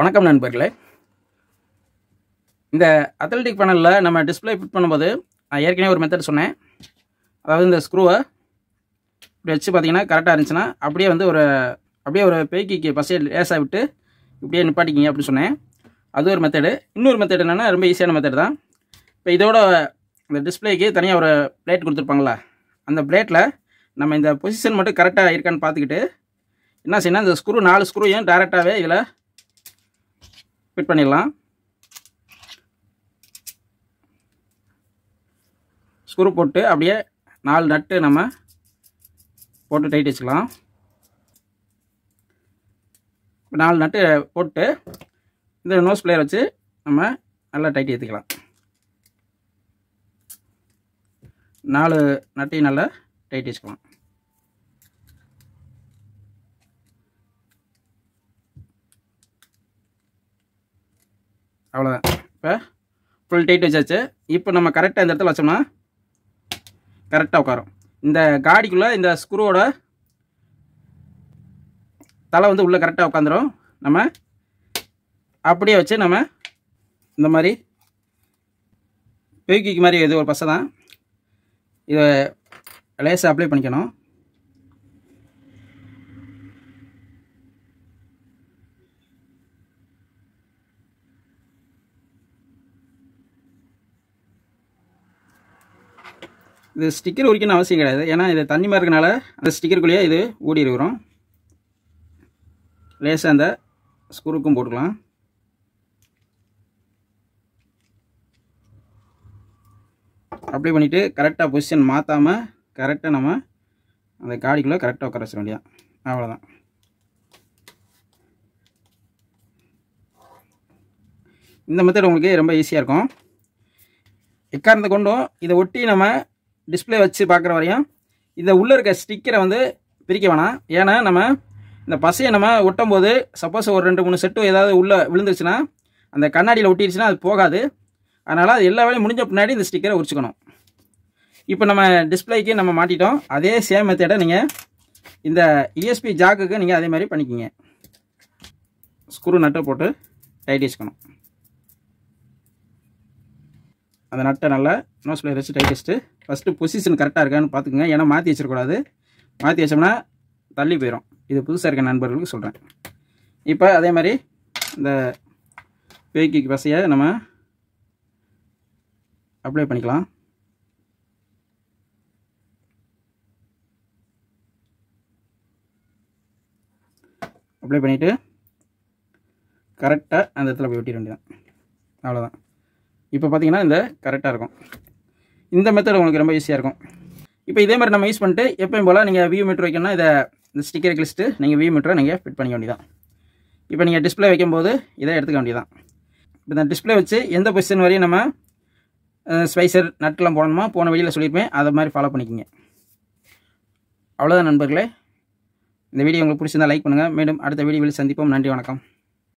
வணக்கம் நண்பர்களே இந்த அத்லட்டிக் பேனலில் நம்ம டிஸ்பிளே ஃபிட் பண்ணும்போது நான் ஏற்கனவே ஒரு மெத்தட் சொன்னேன் அதாவது இந்த ஸ்க்ரூவை இப்படி வச்சு பார்த்தீங்கன்னா கரெக்டாக இருந்துச்சுன்னா அப்படியே வந்து ஒரு அப்படியே ஒரு பேய்க்கு பசையை லேசாக விட்டு இப்படியே நிப்பாட்டிக்கிங்க அப்படின்னு சொன்னேன் அது ஒரு மெத்தடு இன்னொரு மெத்தட் என்னென்னா ரொம்ப ஈஸியான மெத்தட் தான் இப்போ இதோட இந்த டிஸ்பிளேக்கு தனியாக ஒரு பிளேட் கொடுத்துருப்பாங்களா அந்த பிளேட்டில் நம்ம இந்த பொசிஷன் மட்டும் கரெக்டாக இருக்கான்னு பார்த்துக்கிட்டு என்ன செய்யணும் இந்த ஸ்க்ரூ நாலு ஸ்க்ரூயும் டேரெக்டாகவே இதில் ஃபிட் பண்ணிடலாம் ஸ்க்ரூ போட்டு அப்படியே நாலு நட்டு நம்ம போட்டு டைட் வச்சுக்கலாம் நாலு நட்டு போட்டு இந்த நோஸ் பிளேயர் வச்சு நம்ம நல்லா டைட் ஏற்றிக்கலாம் நாலு நட்டையும் நல்லா டைட் வச்சுக்கலாம் அவ்வளோதான் இப்போ ஃபுல் டைட் வச்சாச்சு இப்போ நம்ம கரெக்டாக இந்த இடத்துல வச்சோம்னா கரெக்டாக உட்காரும் இந்த காடிக்குள்ளே இந்த ஸ்க்ரூவோட தலை வந்து உள்ளே கரெக்டாக உட்காந்துரும் நம்ம அப்படியே வச்சு நம்ம இந்த மாதிரி பெய்கிக்கு மாதிரி இது ஒரு பசை தான் இதை லேசாக அப்ளை பண்ணிக்கணும் இது ஸ்டிக்கர் உரிக்கணும் அவசியம் கிடையாது ஏன்னா இது தண்ணி மாதிரி இருக்கனால அந்த ஸ்டிக்கருக்குள்ளேயே இது ஓடி இருக்கிறோம் லேசாக அந்த ஸ்குருக்கும் போட்டுக்கலாம் அப்ளை பண்ணிவிட்டு கரெக்டாக பொசிஷன் மாற்றாமல் கரெக்டாக நம்ம அந்த காடிக்குள்ளே கரெக்டாக உட்கார வச்சிட வேண்டியதான் அவ்வளோதான் இந்த மெத்தட் உங்களுக்கு ரொம்ப ஈஸியாக இருக்கும் எக்காரந்த கொண்டும் இதை ஒட்டி நம்ம டிஸ்பிளே வச்சு பார்க்குற வரையும் இந்த உள்ளே இருக்க ஸ்டிக்கரை வந்து பிரிக்க வேணாம் ஏன்னா நம்ம இந்த பசையை நம்ம ஒட்டும் போது சப்போஸ் ஒரு ரெண்டு மூணு செட்டு ஏதாவது உள்ளே விழுந்துருச்சுன்னா அந்த கண்ணாடியில் ஒட்டிடுச்சுன்னா அது போகாது அதனால் அது எல்லா வேலையும் முடிஞ்ச பின்னாடி இந்த ஸ்டிக்கரை உரிச்சுக்கணும் இப்போ நம்ம டிஸ்பிளேக்கு நம்ம மாட்டிட்டோம் அதே சேம் மெத்தேடை நீங்கள் இந்த இஎஸ்பி e ஜாக்குக்கு நீங்கள் அதே மாதிரி பண்ணிக்கிங்க ஸ்க்ரூ நட்டை போட்டு டைட் வச்சுக்கணும் அந்த நட்டை நல்லா nose plier rest tight first position கரெக்டாக இருக்கான்னு பார்த்துக்குங்க ஏன்னா மாற்றி வச்சிடக்கூடாது மாற்றி வச்சோம்னா தள்ளி போயிடும் இது புதுசாக இருக்க நண்பர்களுக்கு சொல்கிறேன் இப்போ அதே மாதிரி இந்த பேக்கிக்கு பசையை நம்ம அப்ளை பண்ணிக்கலாம் அப்ளை பண்ணிவிட்டு கரெக்டாக அந்த இடத்துல போய் ஒட்டிட வேண்டியதான் அவ்வளோதான் இப்போ பார்த்தீங்கன்னா இந்த கரெக்டாக இருக்கும் இந்த மெத்தட் உங்களுக்கு ரொம்ப ஈஸியாக இருக்கும் இப்போ இதே மாதிரி நம்ம யூஸ் பண்ணிட்டு எப்பயும் போல் நீங்கள் வியூ மீட்ரு வைக்கணும்னா இதை இந்த ஸ்டிக்கர் கிளிஸ்ட்டு நீங்கள் வியூ மீட்டரை நீங்கள் ஃபிட் பண்ணிக்க வேண்டியதான் இப்போ நீங்கள் டிஸ்பிளே வைக்கும்போது இதை எடுத்துக்க வேண்டியதான் இப்போ இந்த டிஸ்பிளே வச்சு எந்த பொசிஷன் வரையும் நம்ம ஸ்பைசர் நட்கெலாம் போடணுமா போன வழியில் சொல்லியிருப்பேன் அதை மாதிரி ஃபாலோ பண்ணிக்கோங்க அவ்வளோதான் நண்பர்களே இந்த வீடியோ உங்களுக்கு பிடிச்சிருந்தால் லைக் பண்ணுங்கள் மீண்டும் அடுத்த வீடியோவில் சந்திப்போம் நன்றி வணக்கம்